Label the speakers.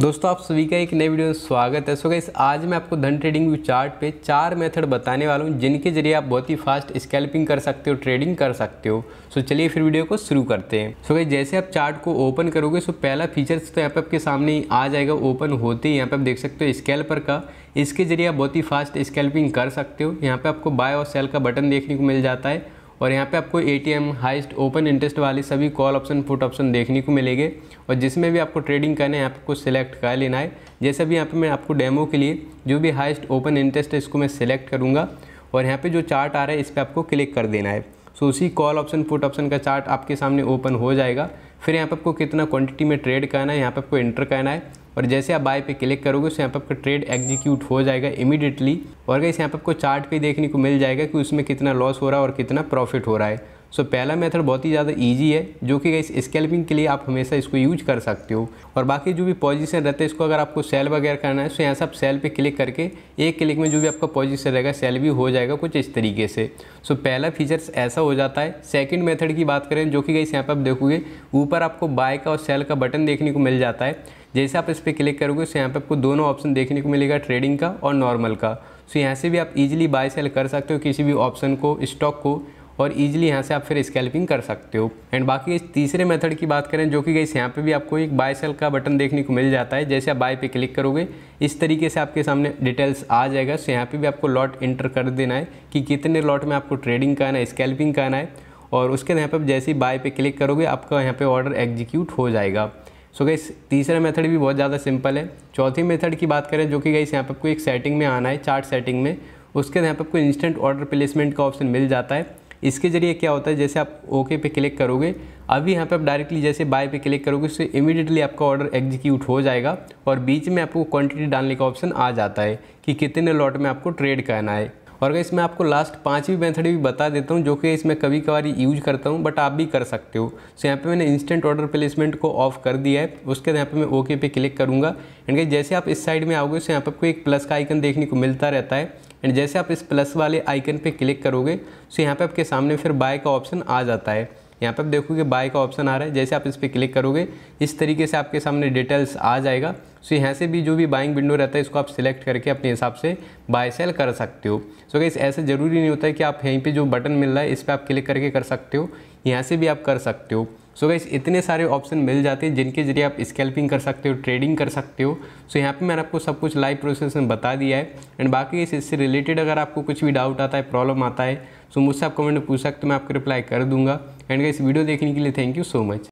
Speaker 1: दोस्तों आप सभी का एक नए वीडियो में स्वागत है सो गाइस आज मैं आपको धन ट्रेडिंग व्यू चार्ट पे चार मेथड बताने वाला हूँ जिनके जरिए आप बहुत ही फास्ट स्कैल्पिंग कर सकते हो ट्रेडिंग कर सकते हो सो चलिए फिर वीडियो को शुरू करते हैं सो गाइस जैसे आप चार्ट को ओपन करोगे सो पहला फीचर्स तो यहाँ पे आपके सामने आ जाएगा ओपन होते ही यहाँ पे आप देख सकते हो स्कैल्पर का इसके जरिए आप बहुत ही फास्ट स्कैल्पिंग कर सकते हो यहाँ पे आपको बाय और सेल का बटन देखने को मिल जाता है और यहाँ पे आपको at highest open interest वाली सभी कॉल ऑप्शन पुट ऑप्शन देखने को मिलेंगे और जिसमें भी आपको ट्रेडिंग करना है आपको सिलेक्ट कर लेना है जैसे भी यहाँ पे मैं आपको डेमो के लिए जो भी हाइस्ट ओपन इंटरेस्ट है इसको मैं सिलेक्ट करूँगा और यहाँ पर जो चार्ट आ रहा है इस पर आपको क्लिक कर देना है सो उसी कॉल ऑप्शन फुट ऑप्शन का चार्ट आपके सामने ओपन हो जाएगा फिर यहाँ पर आपको कितना क्वान्टिटी में ट्रेड करना है यहाँ पर आपको इंटर करना है और जैसे आप बाय पे क्लिक करोगे उससे यहाँ पर आपका ट्रेड एग्जीक्यूट हो जाएगा इमीडिएटली और इस यहाँ पर आपको चार्ट पे देखने को मिल जाएगा कि उसमें कितना लॉस हो रहा है और कितना प्रॉफिट हो रहा है सो so, पहला मेथड बहुत ही ज़्यादा ईजी है जो कि इस स्केल्पिंग के लिए आप हमेशा इसको यूज कर सकते हो और बाकी जो भी पोजीशन रहते हैं इसको अगर आपको सेल वगैरह करना है तो यहाँ से आप सेल पे क्लिक करके एक क्लिक में जो भी आपका पोजीशन रहेगा सेल भी हो जाएगा कुछ इस तरीके से सो so, पहला फीचर्स ऐसा हो जाता है सेकेंड मेथड की बात करें जो कि गई यहाँ पर आप देखोगे ऊपर आपको बाय का और सेल का बटन देखने को मिल जाता है जैसे आप इस पर क्लिक करोगे तो यहाँ पे आपको दोनों ऑप्शन देखने को मिलेगा ट्रेडिंग का और नॉर्मल का सो यहाँ से भी आप इजीली बाय सेल कर सकते हो किसी भी ऑप्शन को स्टॉक को और ईजिली यहाँ से आप फिर स्कैल्पिंग कर सकते हो एंड बाकी इस तीसरे मेथड की बात करें जो कि गई यहाँ पे भी आपको एक बाय सेल का बटन देखने को मिल जाता है जैसे आप बाय पे क्लिक करोगे इस तरीके से आपके सामने डिटेल्स आ जाएगा सो यहाँ पे भी आपको लॉट इंटर कर देना है कि कितने लॉट में आपको ट्रेडिंग करना है स्कैल्पिंग करना है और उसके यहाँ पर जैसे ही बाय पे क्लिक करोगे आपका यहाँ पर ऑर्डर एग्जीक्यूट हो जाएगा सो गई तीसरा मेथड भी बहुत ज़्यादा सिंपल है चौथी मेथड की बात करें जो कि गई यहाँ पर आपको एक सेटिंग में आना है चार्ट सेटिंग में उसके यहाँ पर आपको इंस्टेंट ऑर्डर प्लेसमेंट का ऑप्शन मिल जाता है इसके जरिए क्या होता है जैसे आप ओके पे क्लिक करोगे अभी यहाँ पे आप डायरेक्टली जैसे बाय पे क्लिक करोगे उससे इमीडिएटली आपका ऑर्डर एग्जीक्यूट हो जाएगा और बीच में आपको क्वांटिटी डालने का ऑप्शन आ जाता है कि कितने लॉट में आपको ट्रेड करना है और अगर इसमें आपको लास्ट पाँचवीं मेथड भी बता देता हूँ जो कि इसमें कभी कभार यूज करता हूँ बट आप भी कर सकते हो सो यहाँ पे मैंने इंस्टेंट ऑर्डर प्लेसमेंट को ऑफ कर दिया है उसके बाद यहाँ पर मैं ओके पे क्लिक करूँगा एंड जैसे आप इस साइड में आओगे उससे यहाँ पर आपको एक प्लस का आइकन देखने को मिलता रहता है एंड जैसे आप इस प्लस वाले आइकन पर क्लिक करोगे तो यहाँ पर आपके सामने फिर बाय का ऑप्शन आ जाता है यहाँ पे आप देखोगे बाय का ऑप्शन आ रहा है जैसे आप इस पर क्लिक करोगे इस तरीके से आपके सामने डिटेल्स आ जाएगा सो यहाँ से भी जो भी बाइंग विंडो रहता है इसको आप सिलेक्ट करके अपने हिसाब से बाय सेल कर सकते हो सो इस ऐसे ज़रूरी नहीं होता है कि आप यहीं पर जो बटन मिल रहा है इस पर आप क्लिक करके कर सकते हो यहाँ से भी आप कर सकते हो सो so गाइस इतने सारे ऑप्शन मिल जाते हैं जिनके जरिए आप स्कैल्पिंग कर सकते हो ट्रेडिंग कर सकते हो सो so यहाँ पे मैंने आपको सब कुछ लाइव प्रोसेस में बता दिया है एंड बाकी इससे रिलेटेड अगर आपको कुछ भी डाउट आता है प्रॉब्लम आता है सो तो so मुझसे आप कमेंट में पूछ सकते हो मैं आपको रिप्लाई कर दूंगा एंड गाइस वीडियो देखने के लिए थैंक यू सो मच